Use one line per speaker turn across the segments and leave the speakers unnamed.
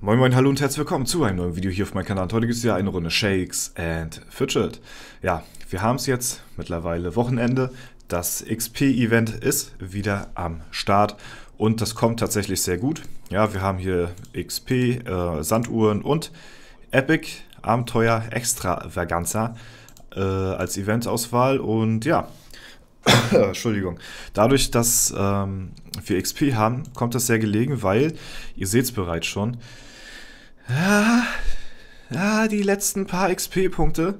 Moin moin, hallo und herzlich willkommen zu einem neuen Video hier auf meinem Kanal. Und heute gibt es ja eine Runde Shakes and Fidget. Ja, wir haben es jetzt mittlerweile Wochenende. Das XP-Event ist wieder am Start und das kommt tatsächlich sehr gut. Ja, wir haben hier XP, äh, Sanduhren und Epic Abenteuer Extravaganza äh, als Eventauswahl und ja, Entschuldigung. Dadurch, dass ähm, wir XP haben, kommt das sehr gelegen, weil, ihr seht es bereits schon, ja, ah, ja, ah, die letzten paar XP-Punkte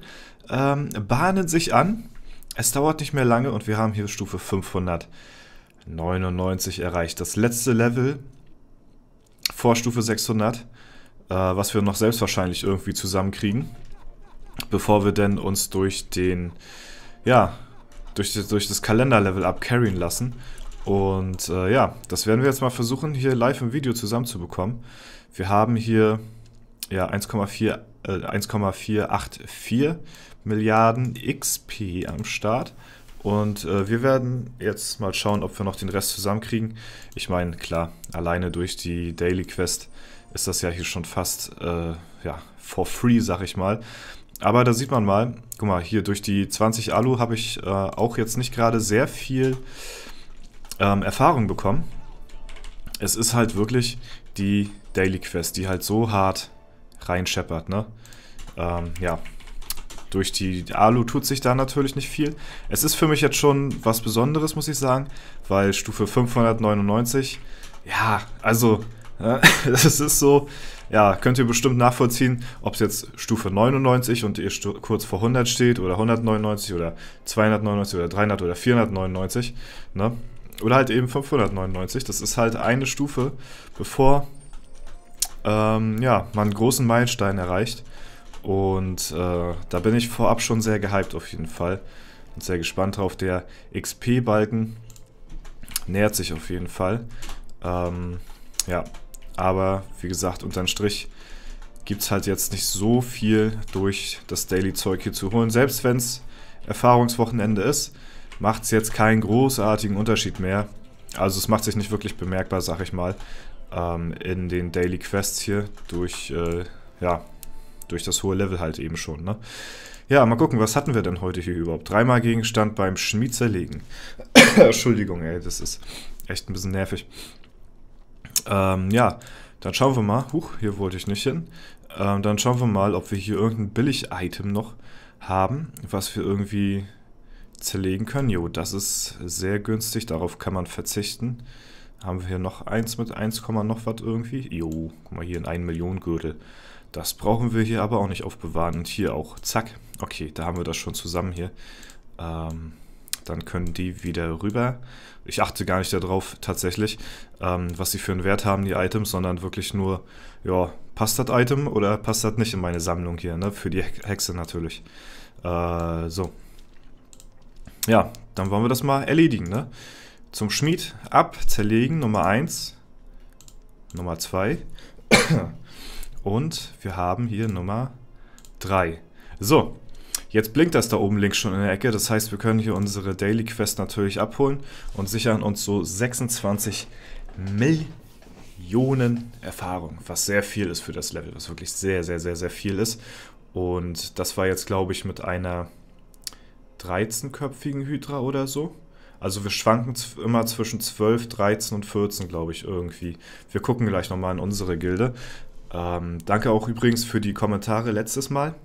ähm, bahnen sich an. Es dauert nicht mehr lange und wir haben hier Stufe 599 erreicht. Das letzte Level vor Stufe 600, äh, was wir noch selbstwahrscheinlich irgendwie zusammenkriegen, bevor wir denn uns durch den, ja, durch, durch das Kalenderlevel up carryen lassen. Und äh, ja, das werden wir jetzt mal versuchen, hier live im Video zusammenzubekommen. Wir haben hier ja, 1,4 äh, 1,484 Milliarden XP am Start. Und äh, wir werden jetzt mal schauen, ob wir noch den Rest zusammenkriegen. Ich meine, klar, alleine durch die Daily Quest ist das ja hier schon fast äh, ja, for free, sag ich mal. Aber da sieht man mal, guck mal, hier durch die 20 Alu habe ich äh, auch jetzt nicht gerade sehr viel ähm, Erfahrung bekommen. Es ist halt wirklich die Daily Quest, die halt so hart reinscheppert, ne? Ähm, ja. Durch die Alu tut sich da natürlich nicht viel. Es ist für mich jetzt schon was Besonderes, muss ich sagen, weil Stufe 599, ja, also Das ist so, ja, könnt ihr bestimmt nachvollziehen, ob es jetzt Stufe 99 und ihr kurz vor 100 steht oder 199 oder 299 oder 300 oder 499, ne? Oder halt eben 599. Das ist halt eine Stufe, bevor ähm, ja, man einen großen Meilenstein erreicht. Und äh, da bin ich vorab schon sehr gehypt auf jeden Fall. Und sehr gespannt drauf. Der XP-Balken nähert sich auf jeden Fall. Ähm, ja, aber wie gesagt, unterm Strich gibt es halt jetzt nicht so viel durch das Daily-Zeug hier zu holen. Selbst wenn es Erfahrungswochenende ist, macht es jetzt keinen großartigen Unterschied mehr. Also es macht sich nicht wirklich bemerkbar, sag ich mal, ähm, in den Daily Quests hier durch, äh, ja, durch das hohe Level halt eben schon. Ne? Ja, mal gucken, was hatten wir denn heute hier überhaupt? Dreimal Gegenstand beim Schmied zerlegen. Entschuldigung, ey, das ist echt ein bisschen nervig. Ähm, ja, dann schauen wir mal. Huch, hier wollte ich nicht hin. Ähm, dann schauen wir mal, ob wir hier irgendein Billig-Item noch haben, was wir irgendwie zerlegen können. Jo, das ist sehr günstig, darauf kann man verzichten. Haben wir hier noch eins mit 1, noch was irgendwie? Jo, guck mal hier, ein 1 Million Gürtel. Das brauchen wir hier aber auch nicht aufbewahren. Und hier auch, zack. Okay, da haben wir das schon zusammen hier. Ähm, dann können die wieder rüber. Ich achte gar nicht darauf tatsächlich, ähm, was sie für einen Wert haben, die Items, sondern wirklich nur, ja, passt das Item oder passt das nicht in meine Sammlung hier, ne? Für die Hexe natürlich. Äh, so. Ja, dann wollen wir das mal erledigen, ne? Zum Schmied ab, zerlegen, Nummer 1. Nummer 2. Und wir haben hier Nummer 3. So, Jetzt blinkt das da oben links schon in der Ecke. Das heißt, wir können hier unsere Daily Quest natürlich abholen und sichern uns so 26 Millionen Erfahrung, was sehr viel ist für das Level, was wirklich sehr, sehr, sehr, sehr viel ist. Und das war jetzt, glaube ich, mit einer 13-köpfigen Hydra oder so. Also wir schwanken immer zwischen 12, 13 und 14, glaube ich, irgendwie. Wir gucken gleich nochmal in unsere Gilde. Ähm, danke auch übrigens für die Kommentare letztes Mal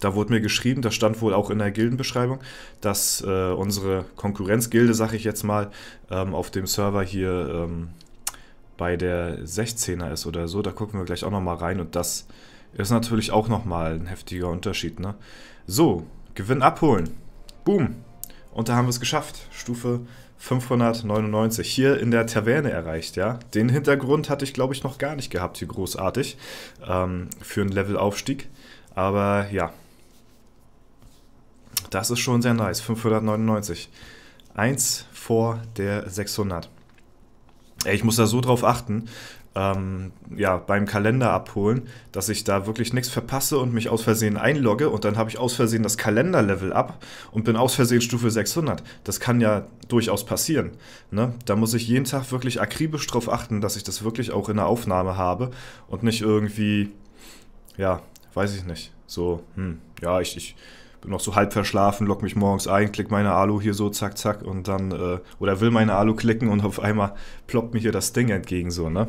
da wurde mir geschrieben, das stand wohl auch in der Gildenbeschreibung, dass äh, unsere Konkurrenzgilde, sag ich jetzt mal, ähm, auf dem Server hier ähm, bei der 16er ist oder so. Da gucken wir gleich auch nochmal rein und das ist natürlich auch nochmal ein heftiger Unterschied. Ne? So, Gewinn abholen. Boom. Und da haben wir es geschafft. Stufe 599 hier in der Taverne erreicht, ja. Den Hintergrund hatte ich, glaube ich, noch gar nicht gehabt hier großartig ähm, für einen Levelaufstieg. Aber ja, das ist schon sehr nice. 599. Eins vor der 600. Ey, ich muss da so drauf achten, ähm, ja, beim Kalender abholen, dass ich da wirklich nichts verpasse und mich aus Versehen einlogge und dann habe ich aus Versehen das Kalenderlevel ab und bin aus Versehen Stufe 600. Das kann ja durchaus passieren. Ne? Da muss ich jeden Tag wirklich akribisch drauf achten, dass ich das wirklich auch in der Aufnahme habe und nicht irgendwie, ja, weiß ich nicht, so, hm, ja, ich, ich bin noch so halb verschlafen, lock mich morgens ein, klick meine Alu hier so, zack, zack, und dann, äh, oder will meine Alu klicken und auf einmal ploppt mir hier das Ding entgegen, so, ne?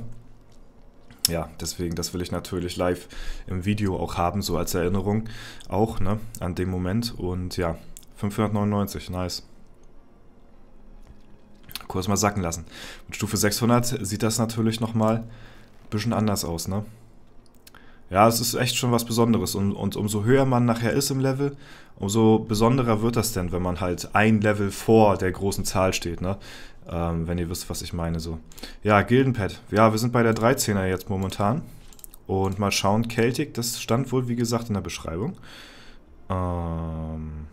Ja, deswegen, das will ich natürlich live im Video auch haben, so als Erinnerung auch, ne, an dem Moment. Und ja, 599, nice. Kurz mal sacken lassen. Mit Stufe 600 sieht das natürlich nochmal ein bisschen anders aus, ne? Ja, es ist echt schon was Besonderes. Und, und umso höher man nachher ist im Level, umso besonderer wird das denn, wenn man halt ein Level vor der großen Zahl steht, ne? Ähm, wenn ihr wisst, was ich meine, so. Ja, Gildenpad. Ja, wir sind bei der 13er jetzt momentan. Und mal schauen, Celtic, das stand wohl, wie gesagt, in der Beschreibung. Ähm,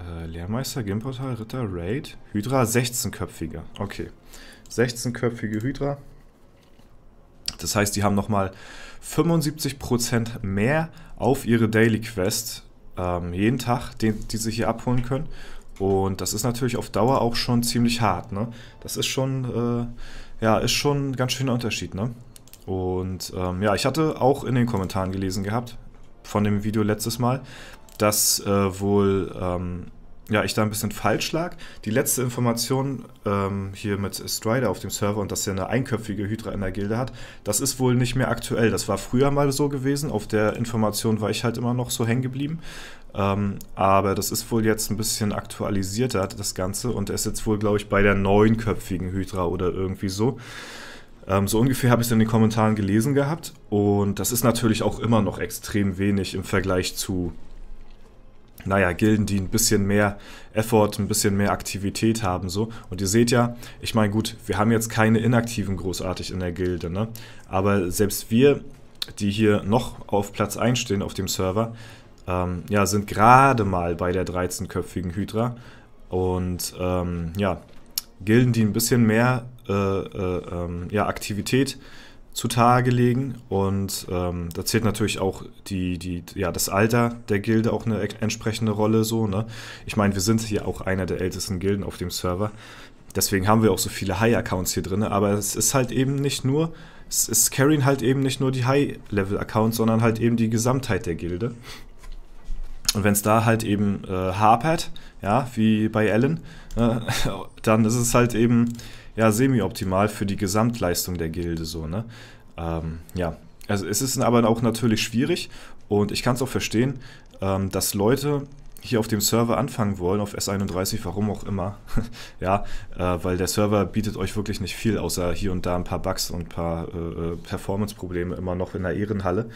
äh, Lehrmeister, Gimportal, Ritter, Raid, Hydra, 16-köpfige. Okay, 16-köpfige Hydra. Das heißt, die haben nochmal 75% mehr auf ihre Daily Quest ähm, jeden Tag, den, die sie hier abholen können. Und das ist natürlich auf Dauer auch schon ziemlich hart. Ne? Das ist schon, äh, ja, ist schon ein ganz schöner Unterschied. Ne? Und ähm, ja, ich hatte auch in den Kommentaren gelesen gehabt von dem Video letztes Mal, dass äh, wohl ähm, ja, ich da ein bisschen falsch lag. Die letzte Information ähm, hier mit Strider auf dem Server und dass er eine einköpfige Hydra in der Gilde hat, das ist wohl nicht mehr aktuell. Das war früher mal so gewesen. Auf der Information war ich halt immer noch so hängen geblieben. Ähm, aber das ist wohl jetzt ein bisschen aktualisierter, das Ganze. Und er ist jetzt wohl, glaube ich, bei der neunköpfigen Hydra oder irgendwie so. Ähm, so ungefähr habe ich es in den Kommentaren gelesen gehabt. Und das ist natürlich auch immer noch extrem wenig im Vergleich zu naja, Gilden, die ein bisschen mehr Effort, ein bisschen mehr Aktivität haben. So. Und ihr seht ja, ich meine, gut, wir haben jetzt keine Inaktiven großartig in der Gilde, ne? aber selbst wir, die hier noch auf Platz 1 stehen auf dem Server, ähm, ja, sind gerade mal bei der 13-köpfigen Hydra. Und ähm, ja, Gilden, die ein bisschen mehr äh, äh, ähm, ja, Aktivität haben, zutage legen. Und ähm, da zählt natürlich auch die, die, ja, das Alter der Gilde auch eine entsprechende Rolle. So, ne? Ich meine, wir sind hier auch einer der ältesten Gilden auf dem Server. Deswegen haben wir auch so viele High-Accounts hier drin. Aber es ist halt eben nicht nur, es, es carryen halt eben nicht nur die High-Level-Accounts, sondern halt eben die Gesamtheit der Gilde. Und wenn es da halt eben äh, hapert, ja, wie bei Allen, äh, ne, dann ist es halt eben ja semi-optimal für die Gesamtleistung der Gilde so, ne? Ähm, ja, also es ist aber auch natürlich schwierig und ich kann es auch verstehen, ähm, dass Leute hier auf dem Server anfangen wollen, auf S31, warum auch immer, ja, äh, weil der Server bietet euch wirklich nicht viel, außer hier und da ein paar Bugs und ein paar äh, äh, Performance-Probleme immer noch in der Ehrenhalle.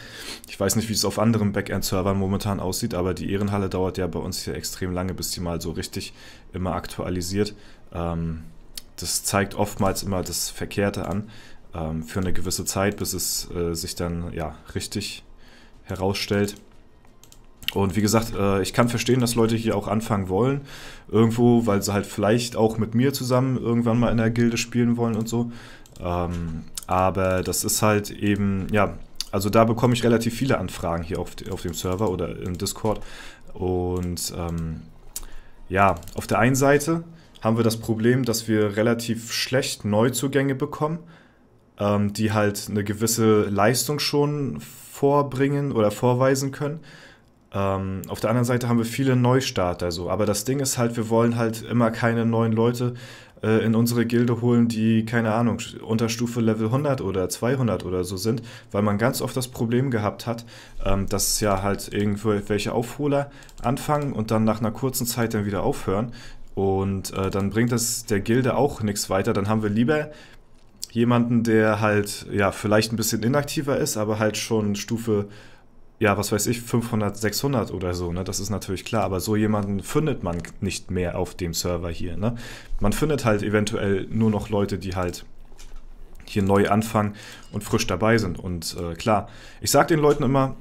Ich weiß nicht, wie es auf anderen Backend-Servern momentan aussieht, aber die Ehrenhalle dauert ja bei uns hier extrem lange, bis die mal so richtig immer aktualisiert. Ähm, das zeigt oftmals immer das Verkehrte an ähm, für eine gewisse Zeit, bis es äh, sich dann ja richtig herausstellt. Und wie gesagt, äh, ich kann verstehen, dass Leute hier auch anfangen wollen, irgendwo, weil sie halt vielleicht auch mit mir zusammen irgendwann mal in der Gilde spielen wollen und so. Ähm, aber das ist halt eben, ja, also da bekomme ich relativ viele Anfragen hier auf, auf dem Server oder im Discord. Und ähm, ja, auf der einen Seite haben wir das Problem, dass wir relativ schlecht Neuzugänge bekommen, ähm, die halt eine gewisse Leistung schon vorbringen oder vorweisen können. Ähm, auf der anderen Seite haben wir viele Neustarter so. Aber das Ding ist halt, wir wollen halt immer keine neuen Leute äh, in unsere Gilde holen, die, keine Ahnung, unter Stufe Level 100 oder 200 oder so sind, weil man ganz oft das Problem gehabt hat, ähm, dass ja halt irgendwelche Aufholer anfangen und dann nach einer kurzen Zeit dann wieder aufhören. Und äh, dann bringt das der Gilde auch nichts weiter. Dann haben wir lieber jemanden, der halt ja vielleicht ein bisschen inaktiver ist, aber halt schon Stufe ja, was weiß ich, 500, 600 oder so, ne? Das ist natürlich klar, aber so jemanden findet man nicht mehr auf dem Server hier, ne? Man findet halt eventuell nur noch Leute, die halt hier neu anfangen und frisch dabei sind. Und äh, klar, ich sag den Leuten immer,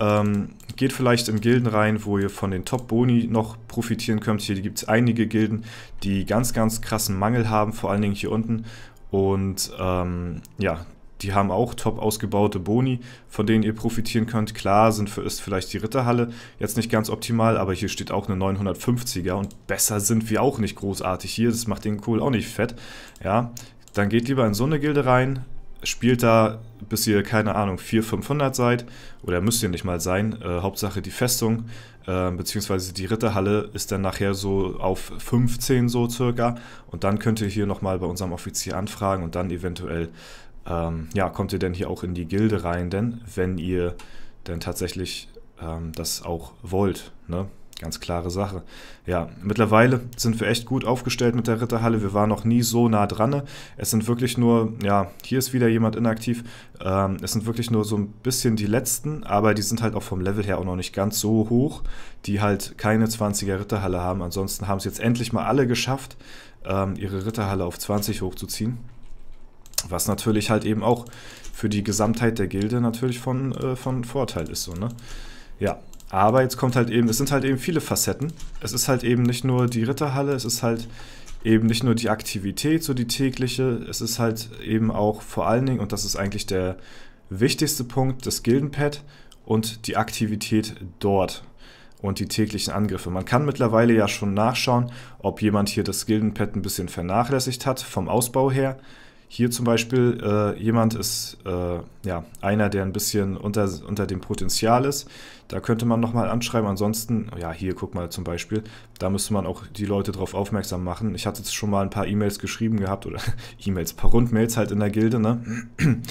ähm, geht vielleicht in Gilden rein, wo ihr von den Top-Boni noch profitieren könnt. Hier gibt es einige Gilden, die ganz, ganz krassen Mangel haben, vor allen Dingen hier unten. Und ähm, ja, die haben auch top ausgebaute Boni, von denen ihr profitieren könnt. Klar sind für, ist vielleicht die Ritterhalle jetzt nicht ganz optimal, aber hier steht auch eine 950er und besser sind wir auch nicht großartig hier. Das macht den Kohl auch nicht fett. Ja, dann geht lieber in so eine Gilde rein, spielt da, bis ihr, keine Ahnung, 400, 500 seid oder müsst ihr nicht mal sein. Äh, Hauptsache die Festung äh, beziehungsweise die Ritterhalle ist dann nachher so auf 15 so circa und dann könnt ihr hier nochmal bei unserem Offizier anfragen und dann eventuell ähm, ja, kommt ihr denn hier auch in die Gilde rein, denn wenn ihr denn tatsächlich ähm, das auch wollt, ne? Ganz klare Sache. Ja, mittlerweile sind wir echt gut aufgestellt mit der Ritterhalle. Wir waren noch nie so nah dran. Es sind wirklich nur, ja, hier ist wieder jemand inaktiv. Ähm, es sind wirklich nur so ein bisschen die letzten, aber die sind halt auch vom Level her auch noch nicht ganz so hoch, die halt keine 20er Ritterhalle haben. Ansonsten haben es jetzt endlich mal alle geschafft, ähm, ihre Ritterhalle auf 20 hochzuziehen. Was natürlich halt eben auch für die Gesamtheit der Gilde natürlich von, äh, von Vorteil ist. So, ne? Ja, aber jetzt kommt halt eben, es sind halt eben viele Facetten. Es ist halt eben nicht nur die Ritterhalle, es ist halt eben nicht nur die Aktivität, so die tägliche, es ist halt eben auch vor allen Dingen, und das ist eigentlich der wichtigste Punkt, das Gildenpad und die Aktivität dort und die täglichen Angriffe. Man kann mittlerweile ja schon nachschauen, ob jemand hier das Gildenpad ein bisschen vernachlässigt hat vom Ausbau her. Hier zum Beispiel äh, jemand ist äh, ja einer, der ein bisschen unter, unter dem Potenzial ist. Da könnte man nochmal anschreiben. Ansonsten, ja, hier guck mal zum Beispiel, da müsste man auch die Leute drauf aufmerksam machen. Ich hatte jetzt schon mal ein paar E-Mails geschrieben gehabt oder E-Mails, paar Rundmails halt in der Gilde, ne?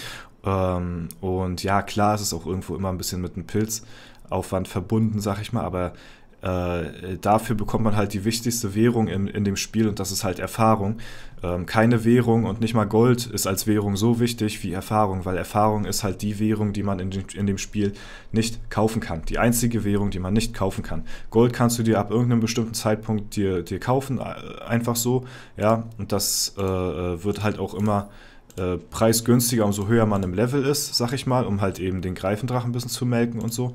ähm, und ja, klar, es ist auch irgendwo immer ein bisschen mit einem Pilzaufwand verbunden, sag ich mal, aber äh, dafür bekommt man halt die wichtigste Währung in, in dem Spiel und das ist halt Erfahrung. Ähm, keine Währung und nicht mal Gold ist als Währung so wichtig wie Erfahrung, weil Erfahrung ist halt die Währung, die man in, in dem Spiel nicht kaufen kann. Die einzige Währung, die man nicht kaufen kann. Gold kannst du dir ab irgendeinem bestimmten Zeitpunkt dir, dir kaufen, äh, einfach so, ja, und das äh, äh wird halt auch immer äh, preisgünstiger, umso höher man im Level ist, sag ich mal, um halt eben den Greifendrachen ein bisschen zu melken und so.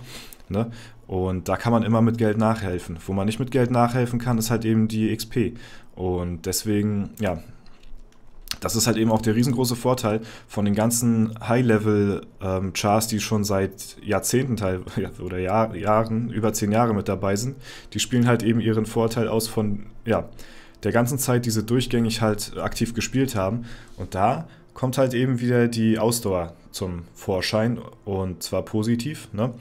Ne? Und da kann man immer mit Geld nachhelfen. Wo man nicht mit Geld nachhelfen kann, ist halt eben die XP. Und deswegen, ja, das ist halt eben auch der riesengroße Vorteil von den ganzen High-Level-Chars, ähm, die schon seit Jahrzehnten teil oder Jahr, Jahren, über zehn Jahre mit dabei sind. Die spielen halt eben ihren Vorteil aus von, ja, der ganzen Zeit, die sie durchgängig halt aktiv gespielt haben. Und da kommt halt eben wieder die Ausdauer zum Vorschein und zwar positiv. Ne?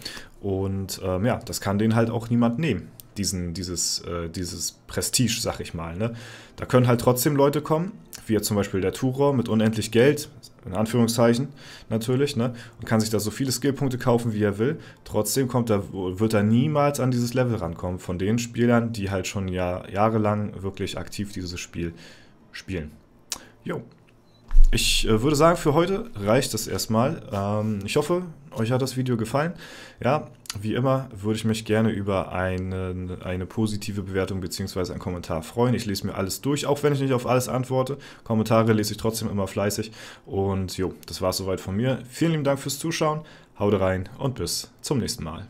Und ähm, ja, das kann den halt auch niemand nehmen, diesen, dieses, äh, dieses Prestige, sag ich mal. Ne? Da können halt trotzdem Leute kommen, wie zum Beispiel der Tourer mit unendlich Geld, in Anführungszeichen natürlich, ne? und kann sich da so viele Skillpunkte kaufen, wie er will. Trotzdem kommt er, wird er niemals an dieses Level rankommen von den Spielern, die halt schon jahr, jahrelang wirklich aktiv dieses Spiel spielen. Jo ich äh, würde sagen, für heute reicht es erstmal. Ähm, ich hoffe, euch hat das Video gefallen. Ja, wie immer würde ich mich gerne über eine, eine positive Bewertung bzw. einen Kommentar freuen. Ich lese mir alles durch, auch wenn ich nicht auf alles antworte. Kommentare lese ich trotzdem immer fleißig. Und jo, das war es soweit von mir. Vielen lieben Dank fürs Zuschauen. Haut rein und bis zum nächsten Mal.